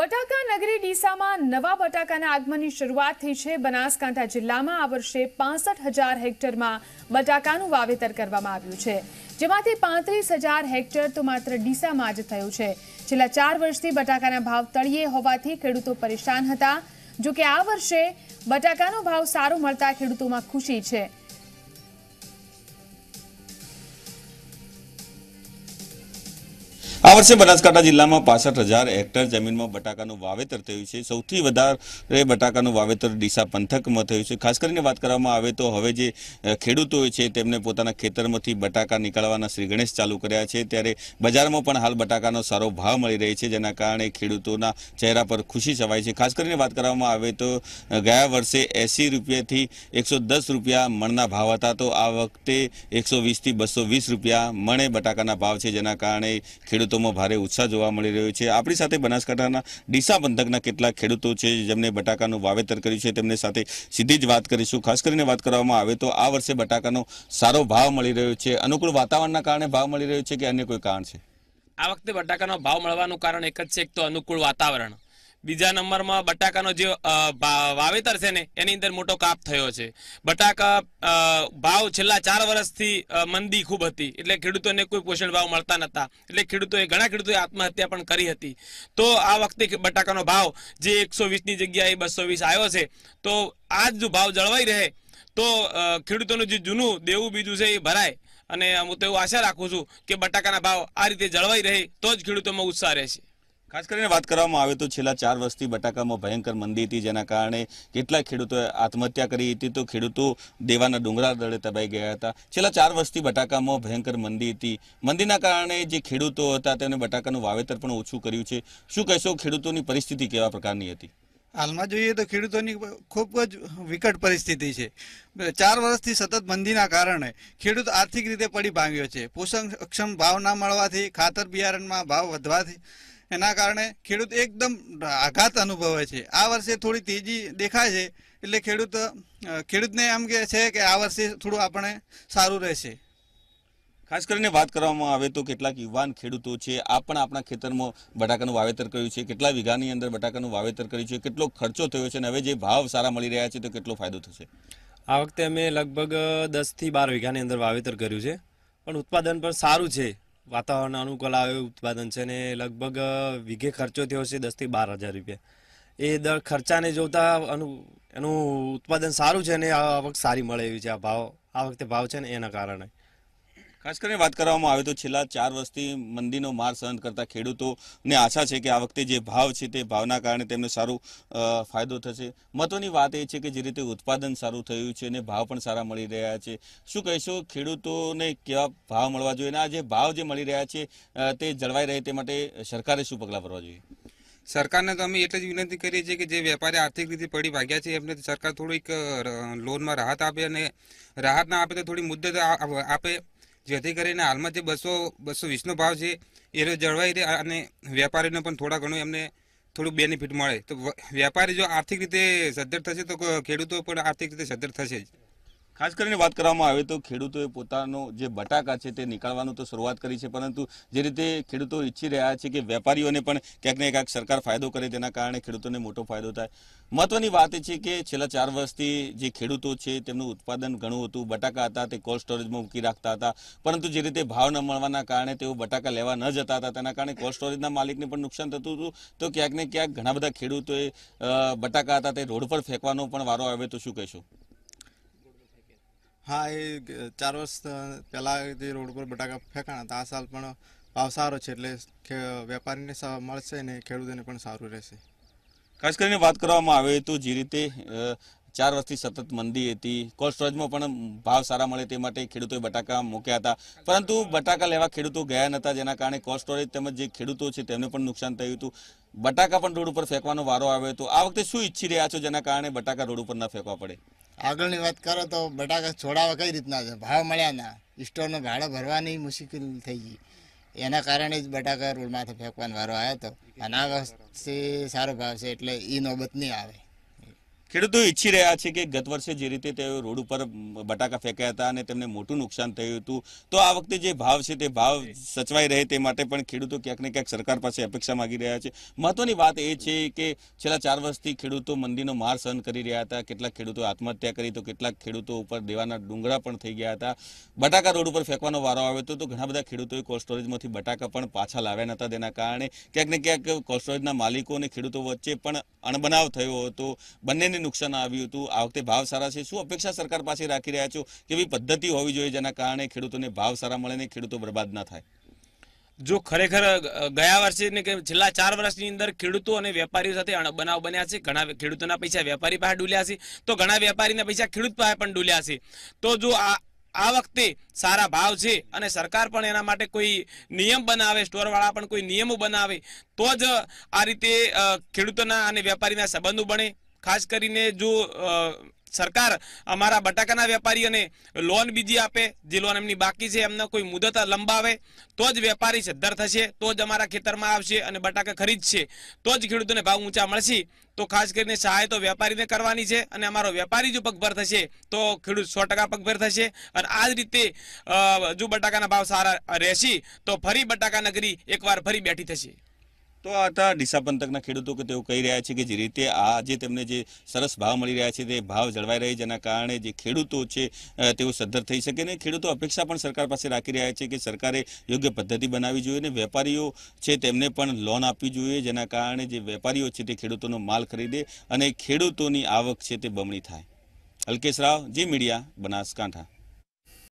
બટાકા નગરી ડીસામાં નવા બટાકાના આગમનની શરૂઆત થઈ છે બનાસકાંઠા જિલ્લામાં આ વર્ષે પાસઠ હજાર હેક્ટરમાં બટાકાનું વાવેતર કરવામાં આવ્યું છે જેમાંથી પાંત્રીસ હજાર હેક્ટર તો માત્ર ડીસામાં જ થયું છે છેલ્લા ચાર વર્ષથી બટાકાના ભાવ તળિયે હોવાથી ખેડૂતો પરેશાન હતા જોકે આ વર્ષે બટાકાનો ભાવ સારો મળતા ખેડૂતોમાં ખુશી છે આ વર્ષે બનાસકાંઠા જિલ્લામાં પાસઠ હજાર હેક્ટર જમીનમાં બટાકાનું વાવેતર થયું છે સૌથી વધારે બટાકાનું વાવેતર ડીસા પંથકમાં થયું છે ખાસ કરીને વાત કરવામાં આવે તો હવે જે ખેડૂતો છે તેમને પોતાના ખેતરમાંથી બટાકા નીકળવાના શ્રી ગણેશ ચાલુ કર્યા છે ત્યારે બજારમાં પણ હાલ બટાકાનો સારો ભાવ મળી રહે છે જેના કારણે ખેડૂતોના ચહેરા પર ખુશી છવાય છે ખાસ કરીને વાત કરવામાં આવે તો ગયા વર્ષે એંસી રૂપિયાથી એકસો રૂપિયા મણના ભાવ હતા તો આ વખતે એકસો વીસથી બસો રૂપિયા મણે બટાકાના ભાવ છે જેના કારણે ખેડૂતો ખેડૂતોમાં ભારે ઉત્સાહ જોવા મળી રહ્યો છે આપણી સાથે બનાસકાંઠાના ડીસા પંથકના કેટલાક ખેડૂતો છે જેમને બટાકાનું વાવેતર કર્યું છે તેમની સાથે સીધી જ વાત કરીશું ખાસ કરીને વાત કરવામાં આવે તો આ વર્ષે બટાકાનો સારો ભાવ મળી રહ્યો છે અનુકૂળ વાતાવરણના કારણે ભાવ મળી રહ્યો છે કે અન્ય કોઈ કારણ છે આ વખતે બટાકાનો ભાવ મળવાનું કારણ એક જ છે એક તો અનુકૂળ વાતાવરણ બીજા નંબરમાં બટાકાનો જે વાવેતર છે ને એની અંદર મોટો કાપ થયો છે બટાકા ભાવ છેલ્લા ચાર વર્ષથી મંદી ખૂબ હતી એટલે ખેડૂતોને કોઈ પોષણ ભાવ મળતા નહોતા એટલે ખેડૂતોએ ઘણા ખેડૂતોએ આત્મહત્યા પણ કરી હતી તો આ વખતે બટાકાનો ભાવ જે એકસો વીસની જગ્યાએ બસો વીસ આવ્યો છે તો આ જ ભાવ જળવાઈ રહે તો ખેડૂતોનું જે જૂનું દેવું બીજું છે એ ભરાય અને હું તો એવું આશા રાખું છું કે બટાકાના ભાવ આ રીતે જળવાઈ રહે તો જ ખેડૂતોમાં ઉત્સાહ રહેશે ખાસ કરીને વાત કરવામાં આવે તો છેલ્લા ચાર વર્ષથી બટાકામાં ભયંકર મંદી હતી જેના કારણે કેટલા ખેડૂતોએ આત્મહત્યા કરી હતી તો ખેડૂતો દેવાના ડુંગરા દળે તબાઈ ગયા હતા છેલ્લા ચાર વર્ષથી બટાકામાં ભયંકર મંદી હતી મંદીના કારણે જે ખેડૂતો હતા તેને બટાકાનું વાવેતર પણ ઓછું કર્યું છે શું કહેશો ખેડૂતોની પરિસ્થિતિ કેવા પ્રકારની હતી હાલમાં જોઈએ તો ખેડૂતોની ખૂબ જ વિકટ પરિસ્થિતિ છે ચાર વર્ષથી સતત મંદીના કારણે ખેડૂત આર્થિક રીતે પડી ભાંગ્યો છે પોષણ અક્ષમ ભાવ ના મળવાથી ખાતર બિયારણમાં ભાવ વધવાથી એના કારણે ખેડૂત એકદમ આઘાત અનુભવે છે આ વર્ષે થોડી તેજી દેખાય છે એટલે ખેડૂત ખેડૂતને એમ કે છે કે આ વર્ષે થોડું આપણે સારું રહેશે ખાસ કરીને વાત કરવામાં આવે તો કેટલાક યુવાન ખેડૂતો છે આ પણ આપણા ખેતરમાં બટાકાનું વાવેતર કર્યું છે કેટલા વીઘાની અંદર બટાકાનું વાવેતર કર્યું છે કેટલો ખર્ચો થયો છે અને હવે જે ભાવ સારા મળી રહ્યા છે તો કેટલો ફાયદો થશે આ વખતે અમે લગભગ દસથી બાર વીઘાની અંદર વાવેતર કર્યું છે પણ ઉત્પાદન પણ સારું છે વાતાવરણ અનુકૂળ આવે ઉત્પાદન છે અને લગભગ વીઘે ખર્ચો થયો છે દસથી બાર હજાર રૂપિયા એ દર ખર્ચાને જોતા એનું ઉત્પાદન સારું છે અને આવક સારી મળે એવી છે આ ભાવ આ વખતે ભાવ છે ને એના કારણે ખાસ કરીને વાત કરવામાં આવે તો છેલ્લા ચાર વર્ષથી મંદીનો માર સહન કરતા ખેડૂતોને આશા છે કે આ વખતે જે ભાવ છે તે ભાવના કારણે તેમને સારો ફાયદો થશે મહત્વની વાત એ છે કે જે રીતે ઉત્પાદન સારું થયું છે અને ભાવ પણ સારા મળી રહ્યા છે શું કહેશો ખેડૂતોને કેવા ભાવ મળવા જોઈએ અને આ જે ભાવ જે મળી રહ્યા છે તે જળવાઈ રહે તે માટે સરકારે શું પગલાં ભરવા જોઈએ સરકારને તો અમે એટલે જ વિનંતી કરીએ છીએ કે જે વેપારી આર્થિક રીતે પડી ભાગ્યા છે એમને સરકાર થોડીક લોનમાં રાહત આપે અને રાહત ના આપે તો થોડી મુદ્દત આપે જેથી કરીને હાલમાં જે બસો બસો વીસનો ભાવ છે એનો જળવાઈ રહે અને વેપારીને પણ થોડા ઘણું એમને થોડું બેનિફિટ મળે તો વેપારી જો આર્થિક રીતે સદ્ધર થશે તો ખેડૂતો પણ આર્થિક રીતે સદ્ધર થશે જ ખાસ કરીને વાત કરવામાં આવે તો ખેડૂતોએ પોતાનો જે બટાકા છે તે નીકાળવાનું તો શરૂઆત કરી છે પરંતુ જે રીતે ખેડૂતો ઈચ્છી રહ્યા છે કે વેપારીઓને પણ ક્યાંક ને ક્યાંક સરકાર ફાયદો કરે તેના કારણે ખેડૂતોને મોટો ફાયદો થાય મહત્વની વાત એ છે કે છેલ્લા ચાર વર્ષથી જે ખેડૂતો છે તેમનું ઉત્પાદન ઘણું હતું બટાકા હતા તે કોલ્ડ સ્ટોરેજમાં મૂકી રાખતા હતા પરંતુ જે રીતે ભાવ ન મળવાના કારણે તેઓ બટાકા લેવા ન જતા હતા તેના કારણે કોલ્ડ સ્ટોરેજના માલિકને પણ નુકસાન થતું હતું તો ક્યાંક ને ક્યાંક ઘણા બધા ખેડૂતોએ બટાકા હતા તે રોડ પર ફેંકવાનો પણ વારો આવે તો શું કહેશું હા એ ચાર વર્ષ પહેલાં જે રોડ પર બટાકા ફેંકાણા હતા આ સાલ પણ ભાવ સારો છે એટલે વેપારીને મળશે ને ખેડૂતોને પણ સારું રહેશે ખાસ કરીને વાત કરવામાં આવે તો જે રીતે ચાર વર્ષથી સતત મંદી હતી કોલ્ડ સ્ટોરેજમાં પણ ભાવ સારા મળે તે માટે ખેડૂતોએ બટાકા મૂક્યા હતા પરંતુ બટાકા લેવા ખેડૂતો ગયા નહોતા જેના કારણે કોલ્ડ સ્ટોરેજ તેમજ જે ખેડૂતો છે તેમને પણ નુકસાન થયું હતું બટાકા પણ રોડ ઉપર ફેંકવાનો વારો આવ્યો તો આ વખતે શું ઈચ્છી રહ્યા છો જેના કારણે બટાકા રોડ ઉપર ના ફેંકવા પડે આગળની વાત કરો તો બટાકા છોડાવા કઈ રીતના છે ભાવ મળ્યા ના સ્ટોરનો ભાડો ભરવાની મુશ્કેલ થઈ ગઈ એના કારણે જ બટાકા રોડમાંથી ફેંકવાનો વારો આવ્યો હતો અને આ વખતે સારો ભાવ છે એટલે એ નોબત નહીં આવે ખેડૂતો ઈચ્છી રહ્યા છે કે ગત વર્ષે જે રીતે તેઓ રોડ ઉપર બટાકા ફેંક્યા હતા અને તેમને મોટું નુકસાન થયું હતું તો આ વખતે જે ભાવ છે તે ભાવ સચવાઈ રહે તે માટે પણ ખેડૂતો ક્યાંક ને ક્યાંક સરકાર પાસે અપેક્ષા માંગી રહ્યા છે મહત્વની વાત એ છે કે છેલ્લા ચાર વર્ષથી ખેડૂતો મંદીનો માર સહન કરી રહ્યા હતા કેટલાક ખેડૂતો આત્મહત્યા કરી તો કેટલાક ખેડૂતો ઉપર દેવાના ડુંગળા પણ થઈ ગયા હતા બટાકા રોડ ઉપર ફેંકવાનો વારો આવ્યો હતો તો ઘણા બધા ખેડૂતોએ કોલ્ડ સ્ટોરેજમાંથી બટાકા પણ પાછા લાવ્યા નહોતા તેના કારણે ક્યાંક ને ક્યાંક કોલ્ડ સ્ટોરેજના માલિકો અને ખેડૂતો વચ્ચે પણ અણબનાવ થયો હતો બંને ખેતીને નુકસાન આવ્યું હતું આ વખતે ભાવ સારા છે શું અપેક્ષા સરકાર પાસે રાખી રહ્યા છો એવી પદ્ધતિ હોવી જોઈએ જેના કારણે ખેડૂતોને ભાવ સારા મળે ને ખેડૂતો બરબાદ ના થાય જો ખરેખર ગયા વર્ષે ને કે છેલ્લા ચાર વર્ષની અંદર ખેડૂતો અને વેપારીઓ સાથે બનાવ બન્યા છે ઘણા ખેડૂતોના પૈસા વેપારી પાસે ડૂલ્યા છે તો ઘણા વેપારીના પૈસા ખેડૂત પાસે પણ ડૂલ્યા છે તો જો આ આ વખતે સારા ભાવ છે અને સરકાર પણ એના માટે કોઈ નિયમ બનાવે સ્ટોરવાળા પણ કોઈ નિયમો બનાવે તો જ આ રીતે ખેડૂતોના અને વેપારીના સંબંધો બને ખાસ કરીને જો સરકાર અમારા બટાકાના વેપારીઓને લોન બીજી આપે જે લોન એમની બાકી છે એમને કોઈ મુદત લંબાવે તો જ વેપારી સદ્ધર થશે તો જ અમારા ખેતરમાં આવશે અને બટાકા ખરીદશે તો જ ખેડૂતોને ભાવ ઊંચા મળશે તો ખાસ કરીને સહાય તો વેપારીને કરવાની છે અને અમારો વેપારી જો પગભર થશે તો ખેડૂત સો પગભર થશે અને આ જ રીતે જો બટાકાના ભાવ સારા રહેશે તો ફરી બટાકા નગરી એકવાર ફરી બેઠી થશે તો આ હતા ડીસા પંથકના ખેડૂતો કે તેઓ કહી રહ્યા છે કે જે રીતે આ જે તેમને જે સરસ ભાવ મળી રહ્યા છે તે ભાવ જળવાઈ રહે જેના કારણે જે ખેડૂતો છે તેઓ સદ્ધર થઈ શકે ને ખેડૂતો અપેક્ષા પણ સરકાર પાસે રાખી રહ્યા છે કે સરકારે યોગ્ય પદ્ધતિ બનાવવી જોઈએ અને વેપારીઓ છે તેમને પણ લોન આપવી જોઈએ જેના કારણે જે વેપારીઓ છે તે ખેડૂતોનો માલ ખરીદે અને ખેડૂતોની આવક છે તે બમણી થાય અલ્કેશ રાવ જી મીડિયા બનાસકાંઠા